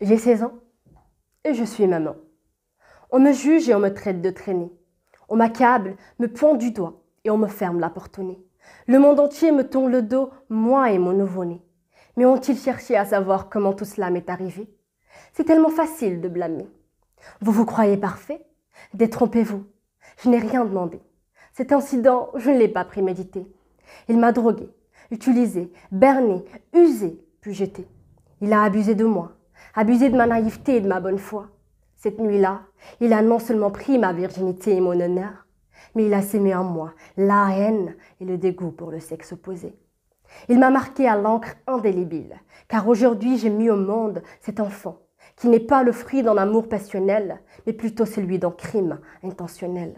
J'ai 16 ans et je suis maman. On me juge et on me traite de traînée. On m'accable, me pointe du doigt et on me ferme la porte au nez. Le monde entier me tourne le dos, moi et mon nouveau-né. Mais ont-ils cherché à savoir comment tout cela m'est arrivé C'est tellement facile de blâmer. Vous vous croyez parfait Détrompez-vous. Je n'ai rien demandé. Cet incident, je ne l'ai pas prémédité. Il m'a drogué, utilisé, berné, usé, puis jeté. Il a abusé de moi, abusé de ma naïveté et de ma bonne foi. Cette nuit-là, il a non seulement pris ma virginité et mon honneur, mais il a sémé en moi la haine et le dégoût pour le sexe opposé. Il m'a marqué à l'encre indélébile, car aujourd'hui j'ai mis au monde cet enfant, qui n'est pas le fruit d'un amour passionnel, mais plutôt celui d'un crime intentionnel.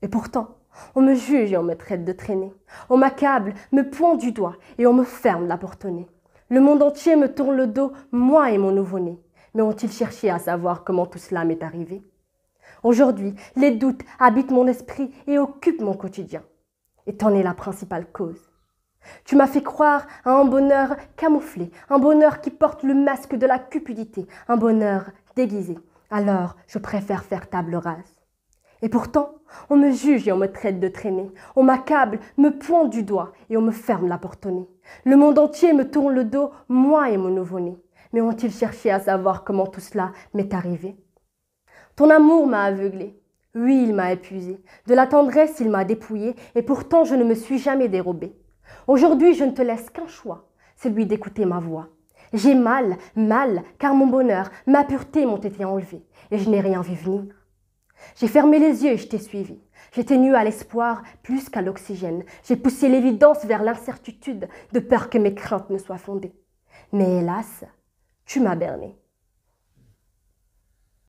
Et pourtant, on me juge et on me traite de traînée, On m'accable, me pointe du doigt et on me ferme la porte au nez. Le monde entier me tourne le dos, moi et mon nouveau-né. Mais ont-ils cherché à savoir comment tout cela m'est arrivé Aujourd'hui, les doutes habitent mon esprit et occupent mon quotidien. Et t'en es la principale cause. Tu m'as fait croire à un bonheur camouflé, un bonheur qui porte le masque de la cupidité, un bonheur déguisé. Alors, je préfère faire table rase. Et pourtant, on me juge et on me traite de traîner. On m'accable, me pointe du doigt et on me ferme la porte au nez. Le monde entier me tourne le dos, moi et mon nouveau-né. Mais ont-ils cherché à savoir comment tout cela m'est arrivé Ton amour m'a aveuglé. Oui, il m'a épuisé. De la tendresse, il m'a dépouillé. Et pourtant, je ne me suis jamais dérobée. Aujourd'hui, je ne te laisse qu'un choix, celui d'écouter ma voix. J'ai mal, mal, car mon bonheur, ma pureté m'ont été enlevés. Et je n'ai rien vu venir. J'ai fermé les yeux et je t'ai suivi. J'étais nu à l'espoir plus qu'à l'oxygène. J'ai poussé l'évidence vers l'incertitude de peur que mes craintes ne soient fondées. Mais hélas, tu m'as berné.